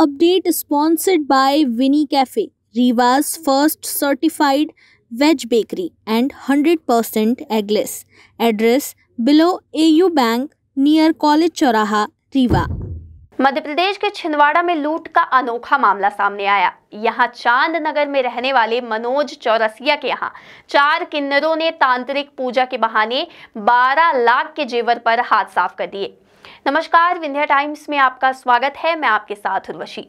update sponsored by Vini cafe Riwaj first certified veg bakery and hundred percent eggless address below A bank near college चौराहा रीवा मध्य प्रदेश के छिंदवाड़ा में लूट का अनोखा मामला सामने आया यहाँ चांद नगर में रहने वाले मनोज चौरसिया के यहाँ चार किन्नरों ने तांत्रिक पूजा के बहाने 12 लाख के जेवर पर हाथ साफ कर दिए नमस्कार विंध्या टाइम्स में आपका स्वागत है मैं आपके साथ उर्वशी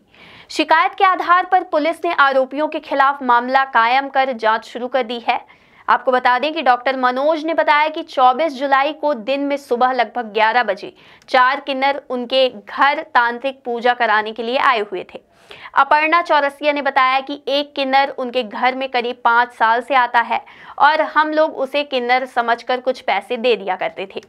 शिकायत के आधार पर पुलिस ने आरोपियों के खिलाफ मामला कायम कर जांच शुरू कर दी है आपको बता दें कि डॉक्टर मनोज ने बताया कि 24 जुलाई को दिन में सुबह लगभग 11 बजे चार किन्नर उनके घर तांत्रिक पूजा कराने के लिए आए हुए थे अपर्णा चौरसिया ने बताया कि एक किन्नर उनके घर में करीब पांच साल से आता है और हम लोग उसे किन्नर समझकर कुछ पैसे दे दिया करते थे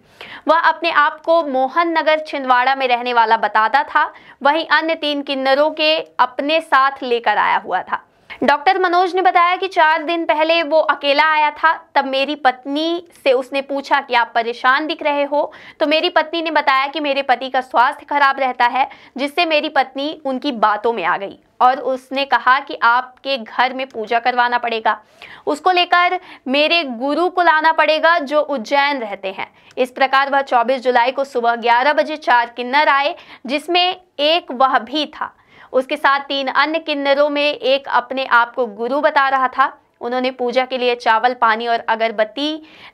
वह अपने आप को मोहन नगर छिंदवाड़ा में रहने वाला बताता था वहीं अन्य तीन किन्नरों के अपने साथ लेकर आया हुआ था डॉक्टर मनोज ने बताया कि चार दिन पहले वो अकेला आया था तब मेरी पत्नी से उसने पूछा कि आप परेशान दिख रहे हो तो मेरी पत्नी ने बताया कि मेरे पति का स्वास्थ्य खराब रहता है जिससे मेरी पत्नी उनकी बातों में आ गई और उसने कहा कि आपके घर में पूजा करवाना पड़ेगा उसको लेकर मेरे गुरु को लाना पड़ेगा जो उज्जैन रहते हैं इस प्रकार वह 24 जुलाई को सुबह 11 बजे चार किन्नर आए जिसमें एक वह भी था उसके साथ तीन अन्य किन्नरों में एक अपने आप को गुरु बता रहा था उन्होंने पूजा के लिए चावल पानी और अगरबत्ती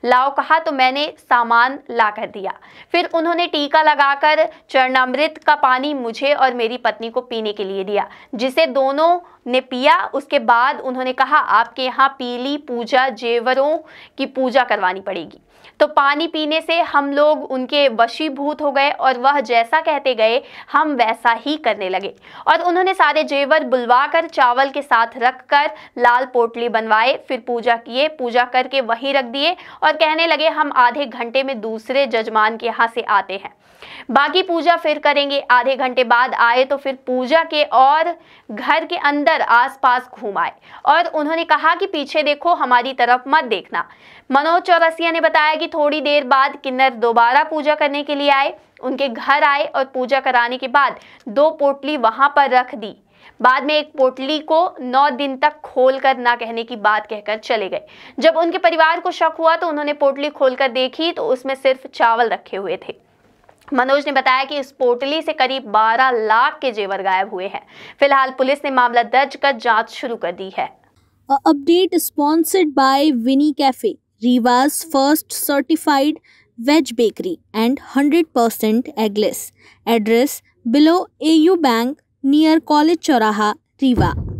लाओ कहा तो मैंने सामान ला कर दिया फिर उन्होंने टीका लगाकर चरणामृत का पानी मुझे और मेरी पत्नी को पीने के लिए दिया जिसे दोनों ने पिया उसके बाद उन्होंने कहा आपके यहाँ पीली पूजा जेवरों की पूजा करवानी पड़ेगी तो पानी पीने से हम लोग उनके वशीभूत हो गए और वह जैसा कहते गए हम वैसा ही करने लगे और उन्होंने सारे जेवर बुलवा कर चावल के साथ रख कर लाल पोटली बनवाई आए फिर पूजा किए पूजा करके वहीं रख दिए और कहने लगे हम आधे घंटे में दूसरे जजमान के यहाँ से आते हैं बाकी पूजा फिर करेंगे आधे घंटे बाद आए तो फिर पूजा के और घर के अंदर आसपास घूम आए और उन्होंने कहा कि पीछे देखो हमारी तरफ मत देखना मनोज चौरसिया ने बताया कि थोड़ी देर बाद किन्नर दोबारा पूजा करने के लिए आए उनके घर आए और पूजा कराने के बाद दो पोटली वहां पर रख दी बाद में एक पोटली को नौ दिन तक खोलकर ना कहने की बात कहकर चले गए जब उनके परिवार को शक हुआ तो उन्होंने पोटली खोलकर देखी तो उसमें सिर्फ चावल रखे हुए थे मनोज ने बताया कि इस पोटली से करीब 12 लाख के जेवर गायब हुए हैं फिलहाल पुलिस ने मामला दर्ज कर जांच शुरू कर दी है update sponsored by Vini cafe Riwaj first certified veg bakery and 100% eggless address below AU bank near college चौराहा रीवा